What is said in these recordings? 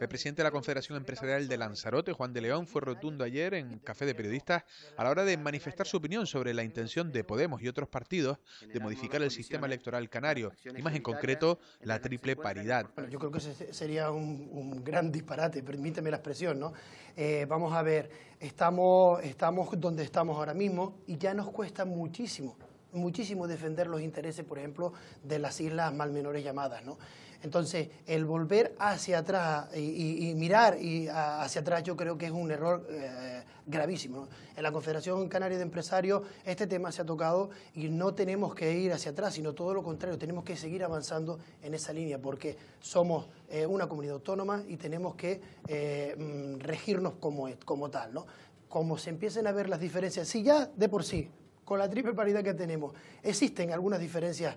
El presidente de la Confederación Empresarial de Lanzarote, Juan de León, fue rotundo ayer en Café de Periodistas a la hora de manifestar su opinión sobre la intención de Podemos y otros partidos de modificar el sistema electoral canario, y más en concreto la triple paridad. yo creo que sería un, gran disparate, permíteme la expresión, ¿no? Eh, vamos a ver, estamos donde estamos ahora mismo y ya nos cuesta muchísimo muchísimo defender los intereses, por ejemplo, de las islas malmenores menores llamadas. ¿no? Entonces, el volver hacia atrás y, mirar y hacia atrás yo creo que es un error eh, gravísimo. En la Confederación Canaria de Empresarios este tema se ha tocado y no tenemos que ir hacia atrás, sino todo lo contrario, tenemos que seguir avanzando en esa línea porque somos eh, una comunidad autónoma y tenemos que eh, mm, regirnos como, como tal. ¿no? Como se empiecen a ver las diferencias, si ya de por sí con la triple paridad que tenemos. Existen algunas diferencias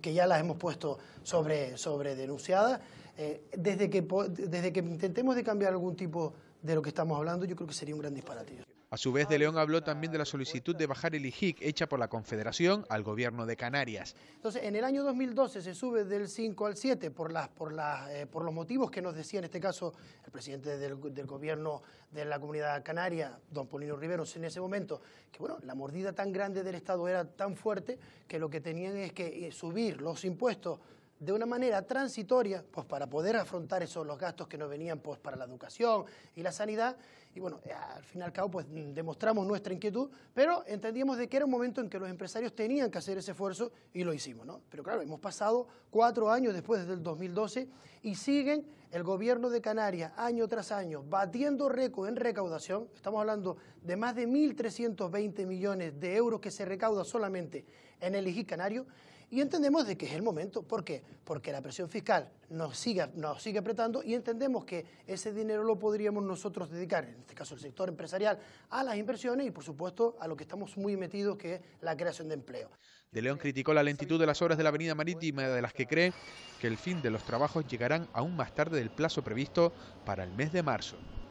que ya las hemos puesto sobre, sobre denunciadas. Eh, desde, que, intentemos de cambiar algún tipo de lo que estamos hablando, yo creo que sería un gran disparate. A su vez, De León habló también de la solicitud de bajar el IJIC hecha por la Confederación al gobierno de Canarias. Entonces, en el año 2012 se sube del 5 al 7 eh, por, los motivos que nos decía en este caso el presidente del, gobierno de la comunidad canaria, don Polino Riveros, en ese momento, que bueno, la mordida tan grande del Estado era tan fuerte que lo que tenían es que eh, subir los impuestos de una manera transitoria, pues para poder afrontar esos los gastos que nos venían pues para la educación y la sanidad. Y bueno, eh, al fin y al cabo, pues demostramos nuestra inquietud, pero entendíamos de que era un momento en que los empresarios tenían que hacer ese esfuerzo y lo hicimos, ¿no? Pero claro, hemos pasado cuatro años después, del 2012, y siguen el gobierno de Canarias año tras año batiendo récord en recaudación. Estamos hablando de más de 1.320 millones de euros que se recauda solamente en el IGI Canario y entendemos de que es el momento. ¿Por qué? Porque la presión fiscal nos sigue, nos sigue apretando y entendemos que ese dinero lo podríamos nosotros dedicar, en este caso el sector empresarial, a las inversiones y, por supuesto, a lo que estamos muy metidos, que es la creación de empleo. De León criticó la lentitud de las obras de la Avenida Marítima, de las que cree que el fin de los trabajos llegarán aún más tarde del plazo previsto para el mes de marzo.